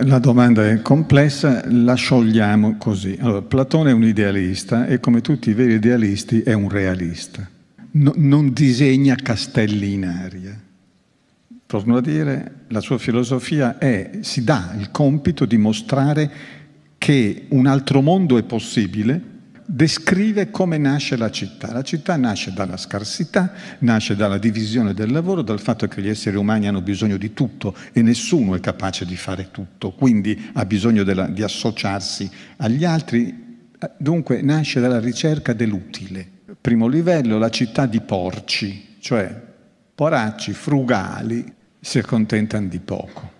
La domanda è complessa, la sciogliamo così. Allora, Platone è un idealista e come tutti i veri idealisti è un realista. No, non disegna castelli in aria. Torno a dire, la sua filosofia è, si dà il compito di mostrare che un altro mondo è possibile descrive come nasce la città. La città nasce dalla scarsità, nasce dalla divisione del lavoro, dal fatto che gli esseri umani hanno bisogno di tutto e nessuno è capace di fare tutto, quindi ha bisogno della, di associarsi agli altri. Dunque nasce dalla ricerca dell'utile. Primo livello, la città di porci, cioè poracci frugali si accontentano di poco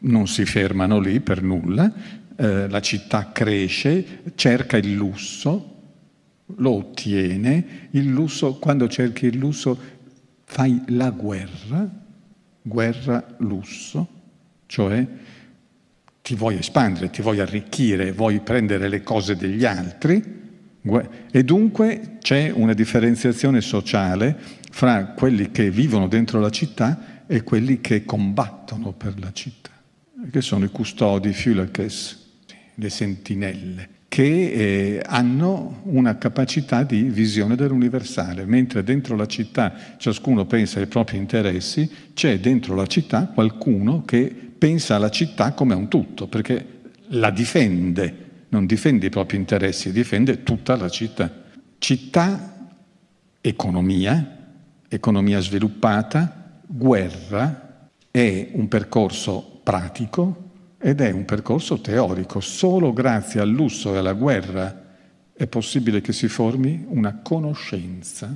non si fermano lì per nulla, eh, la città cresce, cerca il lusso, lo ottiene, il lusso, quando cerchi il lusso fai la guerra, guerra lusso, cioè ti vuoi espandere, ti vuoi arricchire, vuoi prendere le cose degli altri e dunque c'è una differenziazione sociale fra quelli che vivono dentro la città e quelli che combattono per la città, che sono i custodi, i filaches le sentinelle, che eh, hanno una capacità di visione dell'universale, mentre dentro la città ciascuno pensa ai propri interessi, c'è dentro la città qualcuno che pensa alla città come a un tutto, perché la difende, non difende i propri interessi, difende tutta la città. Città, economia, economia sviluppata, guerra, è un percorso pratico ed è un percorso teorico. Solo grazie al lusso e alla guerra è possibile che si formi una conoscenza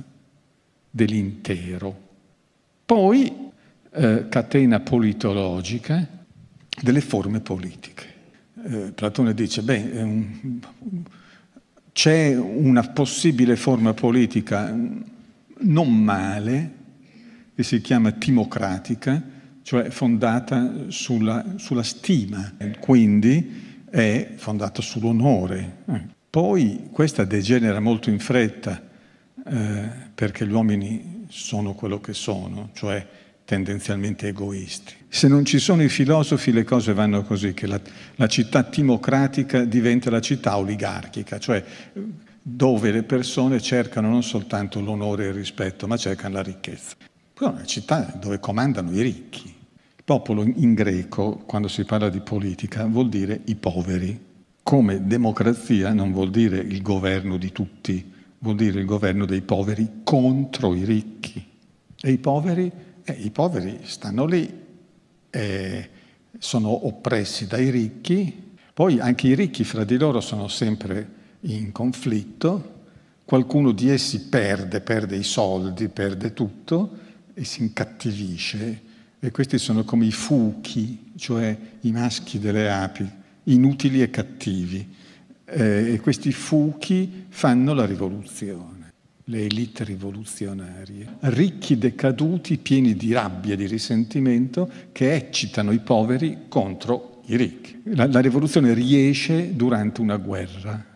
dell'intero. Poi eh, catena politologica delle forme politiche. Eh, Platone dice, beh, un, c'è una possibile forma politica non male, che si chiama timocratica, cioè fondata sulla, sulla stima, quindi è fondata sull'onore. Poi questa degenera molto in fretta eh, perché gli uomini sono quello che sono, cioè tendenzialmente egoisti. Se non ci sono i filosofi le cose vanno così, che la, la città timocratica diventa la città oligarchica, cioè dove le persone cercano non soltanto l'onore e il rispetto, ma cercano la ricchezza. Però è una città dove comandano i ricchi. Popolo in greco, quando si parla di politica, vuol dire i poveri, come democrazia non vuol dire il governo di tutti, vuol dire il governo dei poveri contro i ricchi. E i poveri, eh, i poveri stanno lì, eh, sono oppressi dai ricchi, poi anche i ricchi fra di loro sono sempre in conflitto, qualcuno di essi perde, perde i soldi, perde tutto e si incattivisce e questi sono come i fuchi, cioè i maschi delle api, inutili e cattivi. Eh, e questi fuchi fanno la rivoluzione, le elite rivoluzionarie, ricchi decaduti, pieni di rabbia e di risentimento, che eccitano i poveri contro i ricchi. la, la rivoluzione riesce durante una guerra,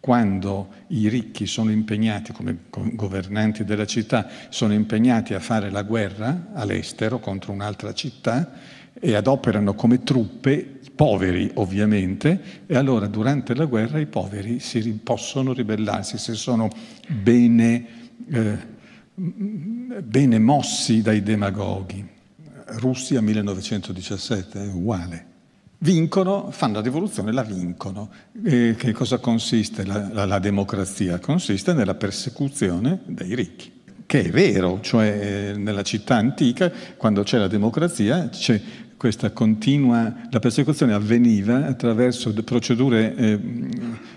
quando i ricchi sono impegnati, come governanti della città, sono impegnati a fare la guerra all'estero contro un'altra città e adoperano come truppe i poveri ovviamente e allora durante la guerra i poveri si, possono ribellarsi se sono bene, eh, bene mossi dai demagoghi. Russia 1917 è uguale vincono, fanno la rivoluzione, la vincono. E che cosa consiste la, la, la, democrazia? Consiste nella persecuzione dei ricchi. Che è vero, cioè eh, nella città antica, quando c'è la democrazia, c'è questa continua, la persecuzione avveniva attraverso procedure eh,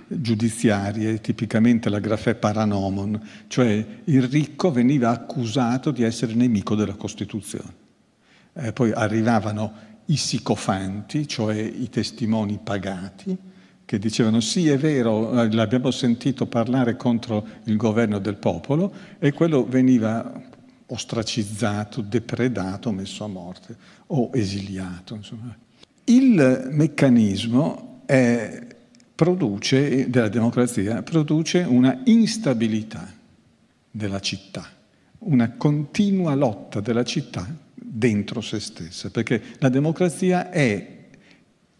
giudiziarie, tipicamente la grafè paranomon, cioè il ricco veniva accusato di essere nemico della Costituzione. Eh, poi arrivavano i sicofanti, cioè i testimoni pagati, che dicevano sì è vero, eh, l'abbiamo sentito parlare contro il governo del popolo e quello veniva ostracizzato, depredato, messo a morte o esiliato. Insomma. Il meccanismo è, produce, della democrazia produce una instabilità della città, una continua lotta della città dentro se stessa, perché la democrazia è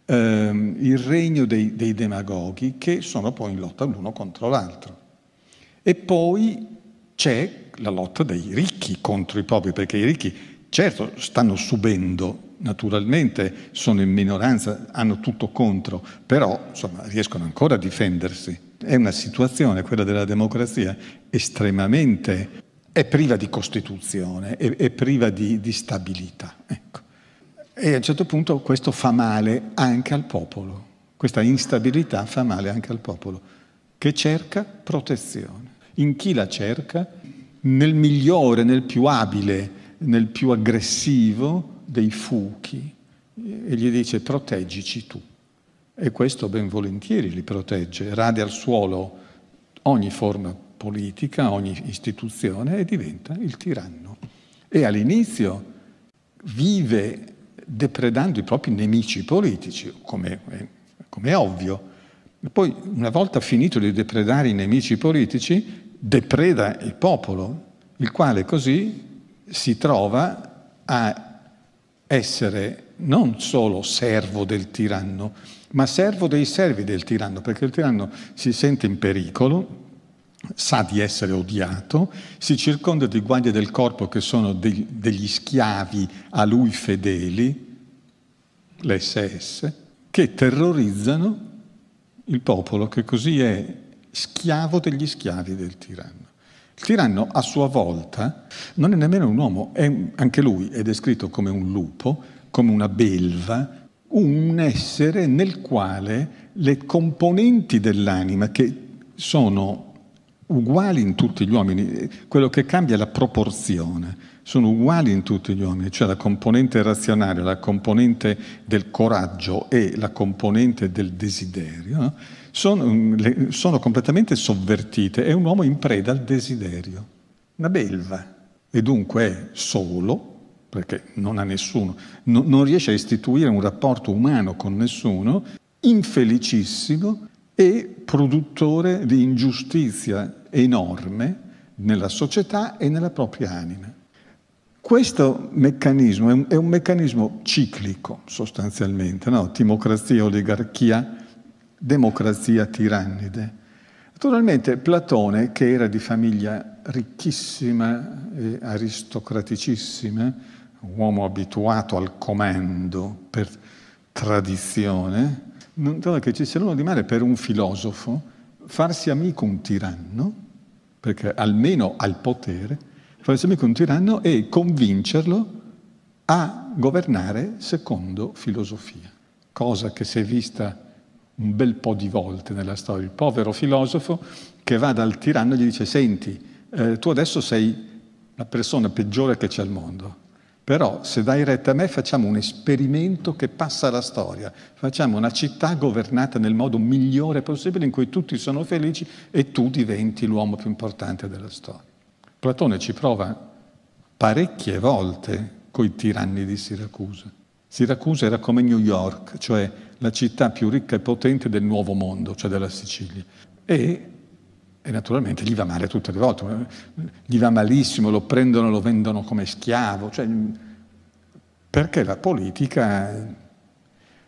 ehm, il regno dei, dei demagoghi che sono poi in lotta l'uno contro l'altro. E poi c'è la lotta dei ricchi contro i poveri, perché i ricchi certo stanno subendo naturalmente, sono in minoranza, hanno tutto contro, però insomma, riescono ancora a difendersi. È una situazione, quella della democrazia, estremamente è priva di costituzione, è, è priva di, di stabilità. Ecco. E a un certo punto questo fa male anche al popolo, questa instabilità fa male anche al popolo, che cerca protezione. In chi la cerca? Nel migliore, nel più abile, nel più aggressivo dei fuchi. E gli dice proteggici tu. E questo ben volentieri li protegge, rade al suolo ogni forma politica, ogni istituzione e diventa il tiranno. E all'inizio vive depredando i propri nemici politici, come, come è ovvio. Poi, una volta finito di depredare i nemici politici, depreda il popolo, il quale così si trova a essere non solo servo del tiranno, ma servo dei servi del tiranno, perché il tiranno si sente in pericolo, sa di essere odiato, si circonda di guardie del corpo che sono de- degli schiavi a lui fedeli, l'SS, che terrorizzano il popolo che così è schiavo degli schiavi del tiranno. Il tiranno a sua volta non è nemmeno un uomo, è, anche lui è descritto come un lupo, come una belva, un essere nel quale le componenti dell'anima che sono uguali in tutti gli uomini, quello che cambia è la proporzione, sono uguali in tutti gli uomini, cioè la componente razionale, la componente del coraggio e la componente del desiderio, no? sono, mm, sono, completamente sovvertite, è un uomo in preda al desiderio, una belva, e dunque è solo, perché non ha nessuno, no, non riesce a istituire un rapporto umano con nessuno, infelicissimo e produttore di ingiustizia enorme nella società e nella propria anima. Questo meccanismo è un, è un meccanismo ciclico sostanzialmente, no? timocrazia, oligarchia, democrazia, tirannide. Naturalmente Platone, che era di famiglia ricchissima e aristocraticissima, un uomo abituato al comando per tradizione, non trovo che ci sia nulla di male per un filosofo farsi amico un tiranno, perché almeno ha il potere, farsi amico un tiranno e convincerlo a governare secondo filosofia, cosa che si è vista un bel po' di volte nella storia. Il povero filosofo che va dal tiranno e gli dice, senti, eh, tu adesso sei la persona peggiore che c'è al mondo, però se dai retta a me facciamo un esperimento che passa alla storia, facciamo una città governata nel modo migliore possibile in cui tutti sono felici e tu diventi l'uomo più importante della storia. Platone ci prova parecchie volte con i tiranni di Siracusa. Siracusa era come New York, cioè la città più ricca e potente del nuovo mondo, cioè della Sicilia. E e naturalmente gli va male tutte le volte, eh. gli va malissimo, lo prendono, lo vendono come schiavo, cioè, mm, perché la politica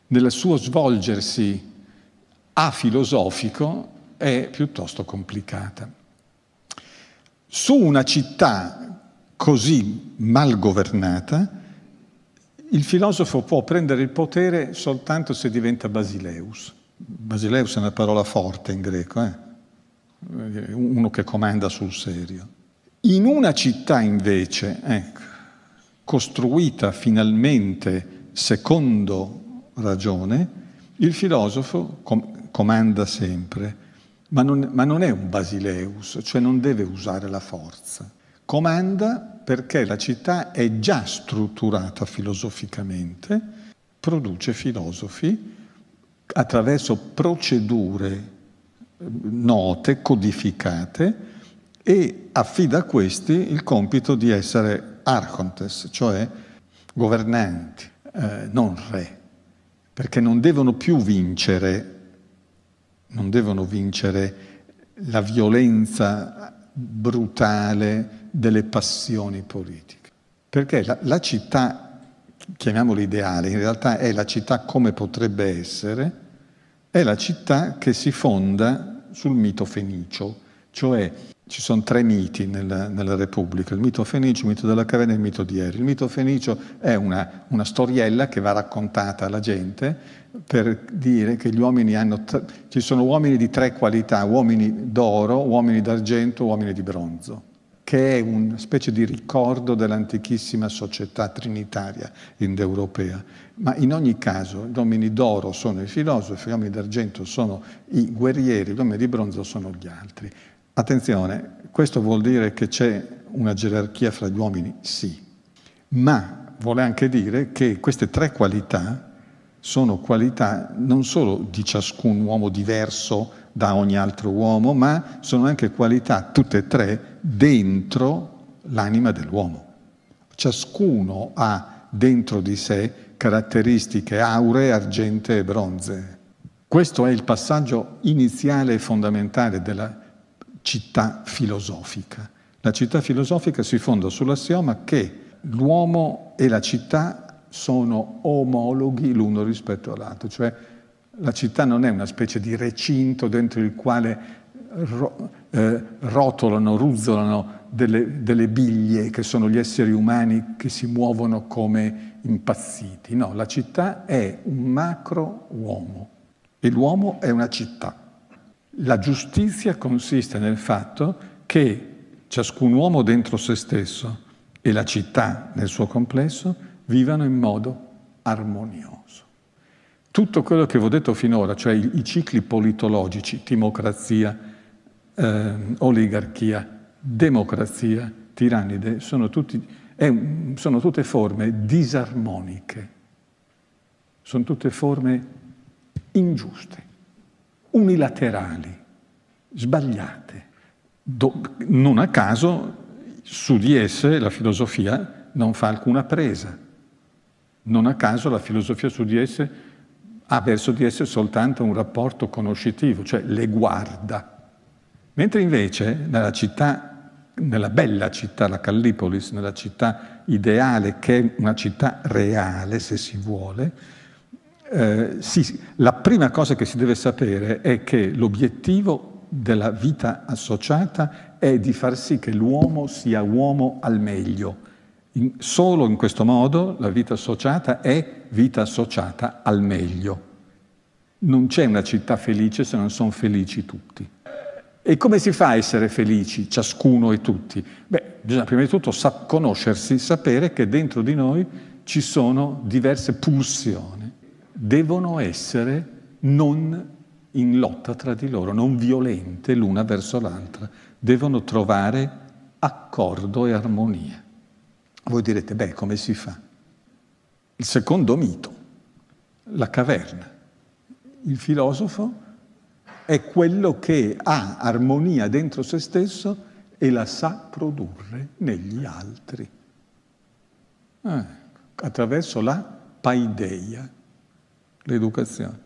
nel suo svolgersi afilosofico è piuttosto complicata. Su una città così mal governata, il filosofo può prendere il potere soltanto se diventa basileus. Basileus è una parola forte in greco, eh? uno che comanda sul serio. In una città invece, ecco, costruita finalmente secondo ragione, il filosofo com- comanda sempre, ma non, ma non è un basileus, cioè non deve usare la forza. Comanda perché la città è già strutturata filosoficamente, produce filosofi attraverso procedure note, codificate, e affida a questi il compito di essere archontes, cioè governanti, eh, non re, perché non devono più vincere, non devono vincere la violenza brutale delle passioni politiche. Perché la, la città, chiamiamola ideale, in realtà è la città come potrebbe essere, è la città che si fonda sul mito fenicio, cioè ci sono tre miti nella, nella, Repubblica, il mito fenicio, il mito della caverna e il mito di Eri. Il mito fenicio è una, una, storiella che va raccontata alla gente per dire che gli uomini hanno, ci sono uomini di tre qualità, uomini d'oro, uomini d'argento, uomini di bronzo che è una specie di ricordo dell'antichissima società trinitaria indoeuropea. Ma in ogni caso, gli uomini d'oro sono i filosofi, gli uomini d'argento sono i guerrieri, gli uomini di bronzo sono gli altri. Attenzione, questo vuol dire che c'è una gerarchia fra gli uomini? Sì, ma vuole anche dire che queste tre qualità sono qualità non solo di ciascun uomo diverso da ogni altro uomo, ma sono anche qualità, tutte e tre, dentro l'anima dell'uomo. Ciascuno ha dentro di sé caratteristiche auree, argente e bronze. Questo è il passaggio iniziale e fondamentale della città filosofica. La città filosofica si fonda sull'assioma che l'uomo e la città sono omologhi l'uno rispetto all'altro, cioè la città non è una specie di recinto dentro il quale ro eh, rotolano, ruzzolano delle, delle biglie che sono gli esseri umani che si muovono come impazziti. No, la città è un macro uomo e l'uomo è una città. La giustizia consiste nel fatto che ciascun uomo dentro se stesso e la città nel suo complesso vivano in modo armonioso tutto quello che vi ho detto finora, cioè i, i cicli politologici, timocrazia, eh, oligarchia, democrazia, tirannide, sono, tutti, eh, sono tutte forme disarmoniche, sono tutte forme ingiuste, unilaterali, sbagliate. Do, non a caso su di esse la filosofia non fa alcuna presa. Non a caso la filosofia su di esse ha verso di esse soltanto un rapporto conoscitivo, cioè le guarda. Mentre invece nella città, nella bella città, la Callipolis, nella città ideale, che è una città reale, se si vuole, eh, si, la prima cosa che si deve sapere è che l'obiettivo della vita associata è di far sì che l'uomo sia uomo al meglio, in, solo in questo modo la vita associata è vita associata al meglio. Non c'è una città felice se non sono felici tutti. E come si fa a essere felici, ciascuno e tutti? Beh, bisogna prima di tutto sap- conoscersi, sapere che dentro di noi ci sono diverse pulsioni. Devono essere non in lotta tra di loro, non violente l'una verso l'altra. Devono trovare accordo e armonia. Voi direte, beh, come si fa? Il secondo mito, la caverna. Il filosofo è quello che ha armonia dentro se stesso e la sa produrre negli altri, eh, attraverso la paideia, l'educazione.